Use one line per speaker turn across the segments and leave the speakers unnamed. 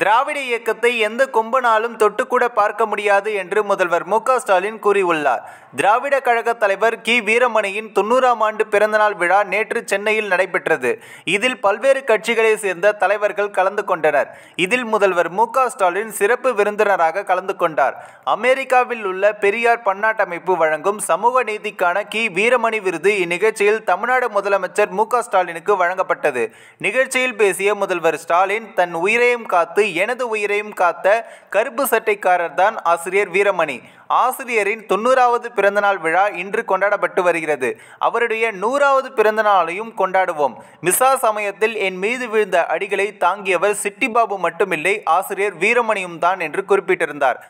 திராவிட இயக்கத்தை எந்த கொம்பனாலும் தொட்டுக்கூட பார்க்க முடியாது என்று முதல்வர் மு ஸ்டாலின் கூறியுள்ளார் திராவிட கழக தலைவர் கி வீரமணியின் தொன்னூறாம் ஆண்டு பிறந்தநாள் விழா நேற்று சென்னையில் நடைபெற்றது இதில் பல்வேறு கட்சிகளை சேர்ந்த தலைவர்கள் கலந்து கொண்டனர் இதில் முதல்வர் மு ஸ்டாலின் சிறப்பு விருந்தினராக கலந்து கொண்டார் அமெரிக்காவில் உள்ள பெரியார் பன்னாட்டமைப்பு வழங்கும் சமூக நீதிக்கான கி வீரமணி விருது இந்நிகழ்ச்சியில் தமிழ்நாடு முதலமைச்சர் மு ஸ்டாலினுக்கு வழங்கப்பட்டது நிகழ்ச்சியில் பேசிய முதல்வர் ஸ்டாலின் தன் உயிரையும் காத்து காத்து எனது உயிரையும் காத்த கருப்பு சட்டைக்காரர் தான் ஆசிரியர் வீரமணி ஆசிரியரின் தொண்ணூறாவது பிறந்தநாள் விழா இன்று கொண்டாடப்பட்டு வருகிறது அவருடைய நூறாவது பிறந்தநாளையும் கொண்டாடுவோம் மிசா சமயத்தில் என் மீது விழுந்த அடிகளை தாங்கியவர் சிட்டிபாபு மட்டுமில்லை ஆசிரியர் வீரமணியும் தான் என்று குறிப்பிட்டிருந்தார்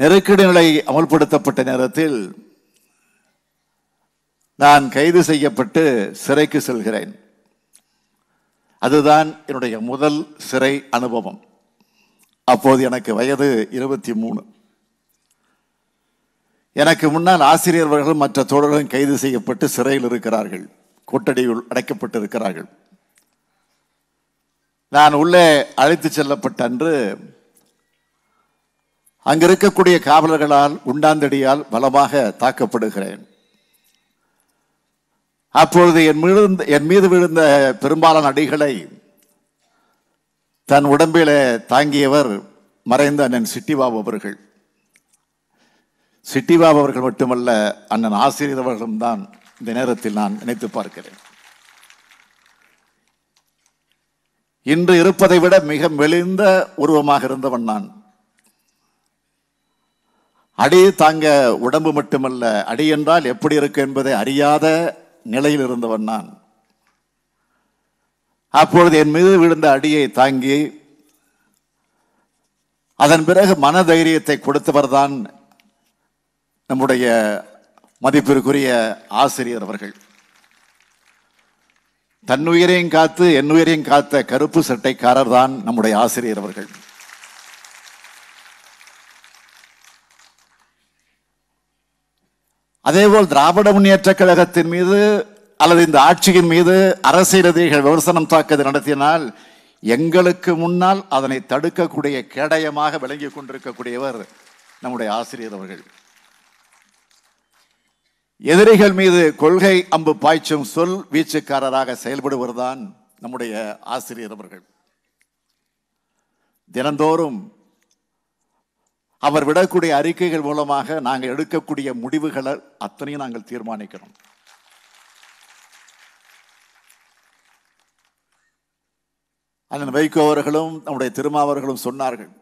நெருக்கடி நிலை அமல்படுத்தப்பட்ட நேரத்தில் நான் கைது செய்யப்பட்டு சிறைக்கு செல்கிறேன் அதுதான் என்னுடைய முதல் சிறை அனுபவம் அப்போது எனக்கு வயது இருபத்தி மூணு எனக்கு முன்னால் ஆசிரியர்களும் மற்ற தோழர்களும் கைது செய்யப்பட்டு சிறையில் இருக்கிறார்கள் அடைக்கப்பட்டு இருக்கிறார்கள் நான் உள்ளே அழைத்து செல்லப்பட்ட அன்று அங்கிருக்கக்கூடிய காவலர்களால் உண்டாந்தடியால் பலமாக தாக்கப்படுகிறேன் அப்பொழுது என் மீது என் மீது விழுந்த பெரும்பாலான அடிகளை தன் உடம்பில தாங்கியவர் மறைந்த அண்ணன் சிட்டிபாபு அவர்கள் சிட்டிபாபு அவர்கள் மட்டுமல்ல அண்ணன் ஆசிரியர் அவர்களும் தான் இந்த நேரத்தில் நான் நினைத்து பார்க்கிறேன் இன்று இருப்பதை விட மிக மெலிந்த உருவமாக இருந்தவன் நான் அடி தாங்க உடம்பு மட்டுமல்ல அடி என்றால் எப்படி இருக்கு என்பதை அறியாத நிலையில் இருந்தவன் நான் அப்பொழுது என் மீது விழுந்த அடியை தாங்கி அதன் பிறகு மன தைரியத்தை கொடுத்தவர் தான் நம்முடைய மதிப்பிற்குரிய ஆசிரியர் அவர்கள் தன்னுயிரையும் காத்து என்னுயிரையும் காத்த கருப்பு சட்டைக்காரர் தான் நம்முடைய ஆசிரியர் அவர்கள் அதேபோல் திராவிட முன்னேற்ற கழகத்தின் மீது அல்லது இந்த ஆட்சியின் மீது அரசியலதிகள் விமர்சனம் தாக்குதல் நடத்தினால் எங்களுக்கு முன்னால் அதனை தடுக்கக்கூடிய கேடயமாக விளங்கி கொண்டிருக்கக்கூடியவர் நம்முடைய ஆசிரியர் அவர்கள் எதிரிகள் மீது கொள்கை அம்பு பாய்ச்சும் சொல் வீச்சுக்காரராக செயல்படுவதுதான் நம்முடைய ஆசிரியர் அவர்கள் தினந்தோறும் அவர் விடக்கூடிய அறிக்கைகள் மூலமாக நாங்கள் எடுக்கக்கூடிய முடிவுகளை அத்தனையும் நாங்கள் தீர்மானிக்கிறோம் அண்ணன் வைகோ அவர்களும் நம்முடைய திருமாவர்களும் சொன்னார்கள்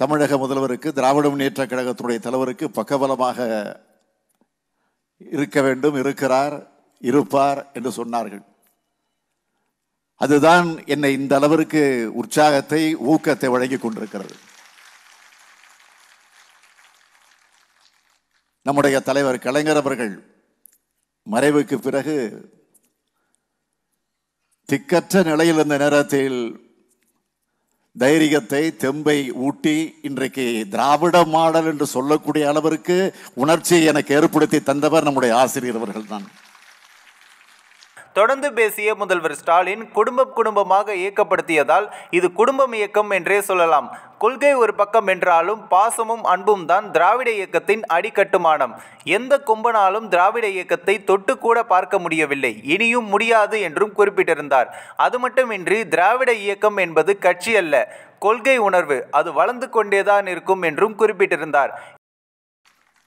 தமிழக முதல்வருக்கு திராவிட முன்னேற்ற கழகத்துடைய தலைவருக்கு பக்கபலமாக இருக்க வேண்டும் இருக்கிறார் இருப்பார் என்று சொன்னார்கள் அதுதான் என்னை இந்த அளவிற்கு உற்சாகத்தை ஊக்கத்தை வழங்கி கொண்டிருக்கிறது நம்முடைய தலைவர் கலைஞர் அவர்கள் மறைவுக்கு பிறகு திக்கற்ற நிலையில் இருந்த நேரத்தில் தைரியத்தை தெம்பை ஊட்டி இன்றைக்கு திராவிட மாடல் என்று சொல்லக்கூடிய அளவிற்கு உணர்ச்சியை எனக்கு ஏற்படுத்தி தந்தவர் நம்முடைய ஆசிரியர் அவர்கள் தான்
தொடர்ந்து பேசிய முதல்வர் ஸ்டாலின் குடும்பம் குடும்பமாக இயக்கப்படுத்தியதால் இது குடும்பம் இயக்கம் என்றே சொல்லலாம் கொள்கை ஒரு பக்கம் என்றாலும் பாசமும் அன்பும் தான் திராவிட இயக்கத்தின் அடிக்கட்டுமானம் எந்த கும்பனாலும் திராவிட இயக்கத்தை தொட்டு கூட பார்க்க முடியவில்லை இனியும் முடியாது என்றும் குறிப்பிட்டிருந்தார் அது மட்டுமின்றி திராவிட இயக்கம் என்பது கட்சி அல்ல கொள்கை உணர்வு அது வளர்ந்து கொண்டேதான் இருக்கும் என்றும் குறிப்பிட்டிருந்தார்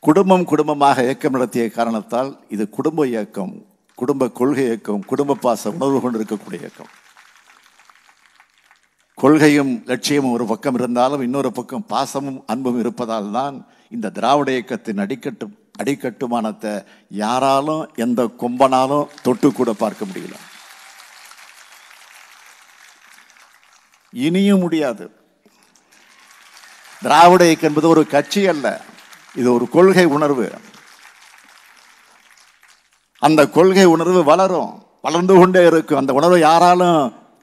குடும்பம் குடும்பமாக இயக்கம் நடத்திய காரணத்தால் இது குடும்ப இயக்கம் குடும்ப கொள்கை இயக்கம் குடும்ப பாச உணர்வு கொண்டு இருக்கக்கூடிய இயக்கம் கொள்கையும் லட்சியமும் ஒரு பக்கம் இருந்தாலும் இன்னொரு பக்கம் பாசமும் அன்பும் இருப்பதால் தான் இந்த திராவிட இயக்கத்தின் அடிக்கட்டு அடிக்கட்டுமானத்தை யாராலும் எந்த கொம்பனாலும் தொட்டு கூட பார்க்க முடியல இனியும் முடியாது திராவிட இயக்கம் என்பது ஒரு கட்சி அல்ல இது ஒரு கொள்கை உணர்வு அந்த கொள்கை உணர்வு வளரும் வளர்ந்து கொண்டே இருக்கும் அந்த உணர்வை யாராலும்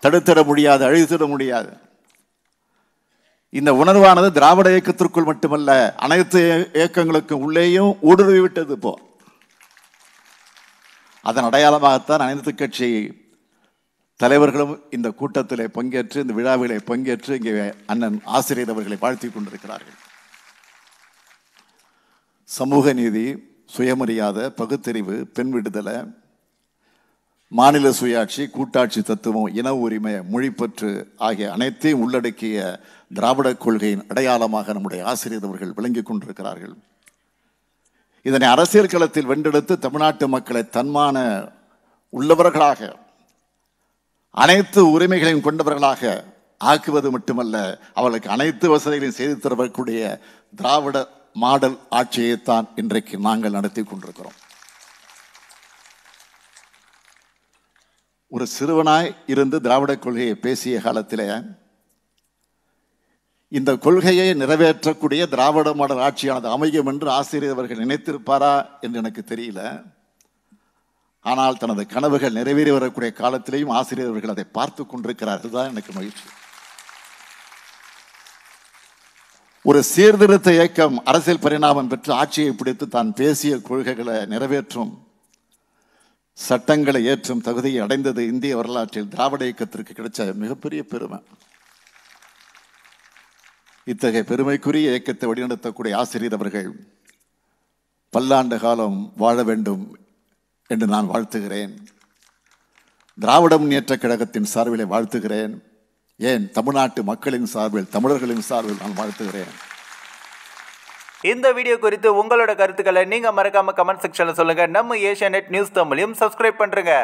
தடுத்திட முடியாது அழித்திட முடியாது இந்த உணர்வானது திராவிட இயக்கத்திற்குள் மட்டுமல்ல அனைத்து இயக்கங்களுக்கும் உள்ளேயும் ஊடுருவி விட்டது இப்போ அதன் அடையாளமாகத்தான் அனைத்து கட்சி தலைவர்களும் இந்த கூட்டத்திலே பங்கேற்று இந்த விழாவிலே பங்கேற்று இங்கே அண்ணன் ஆசிரியர் அவர்களை வாழ்த்தி கொண்டிருக்கிறார்கள் சமூக நீதி சுயமரியாதை பகுத்தறிவு பெண் விடுதலை மாநில சுயாட்சி கூட்டாட்சி தத்துவம் இன உரிமை மொழிப்பற்று ஆகிய அனைத்தையும் உள்ளடக்கிய திராவிடக் கொள்கையின் அடையாளமாக நம்முடைய ஆசிரியர் அவர்கள் விளங்கி கொண்டிருக்கிறார்கள் இதனை அரசியல் களத்தில் வென்றெடுத்து தமிழ்நாட்டு மக்களை தன்மான உள்ளவர்களாக அனைத்து உரிமைகளையும் கொண்டவர்களாக ஆக்குவது மட்டுமல்ல அவர்களுக்கு அனைத்து வசதிகளையும் செய்து தரக்கூடிய திராவிட மாடல் ஆட்சியைத்தான் இன்றைக்கு நாங்கள் நடத்தி கொண்டிருக்கிறோம் ஒரு சிறுவனாய் இருந்து திராவிட கொள்கையை பேசிய காலத்தில் இந்த கொள்கையை நிறைவேற்றக்கூடிய திராவிட மாடல் ஆட்சியானது அமையும் என்று ஆசிரியர் அவர்கள் நினைத்திருப்பாரா என்று எனக்கு தெரியல ஆனால் தனது கனவுகள் நிறைவேறி வரக்கூடிய காலத்திலேயும் ஆசிரியர் அவர்கள் அதை பார்த்து கொண்டிருக்கிறார்கள் தான் எனக்கு மகிழ்ச்சி ஒரு சீர்திருத்த இயக்கம் அரசியல் பரிணாமம் பெற்று ஆட்சியை பிடித்து தான் பேசிய கொள்கைகளை நிறைவேற்றும் சட்டங்களை ஏற்றும் தகுதியை அடைந்தது இந்திய வரலாற்றில் திராவிட இயக்கத்திற்கு கிடைச்ச மிகப்பெரிய பெருமை இத்தகைய பெருமைக்குரிய இயக்கத்தை வழிநடத்தக்கூடிய ஆசிரியர் அவர்கள் பல்லாண்டு காலம் வாழ வேண்டும் என்று நான் வாழ்த்துகிறேன் திராவிட முன்னேற்ற கழகத்தின் சார்பிலை வாழ்த்துகிறேன் ஏன் தமிழ்நாட்டு மக்களின் சார்பில் தமிழர்களின் சார்பில் நான் வாழ்த்துகிறேன்
இந்த வீடியோ குறித்து உங்களோட கருத்துக்களை நீங்கள் மறக்காமல் கமெண்ட் செக்ஷனில் சொல்லுங்கள் நம்ம ஏஷியா நெட் நியூஸ் தமிழையும் சப்ஸ்கிரைப் பண்ணுறங்க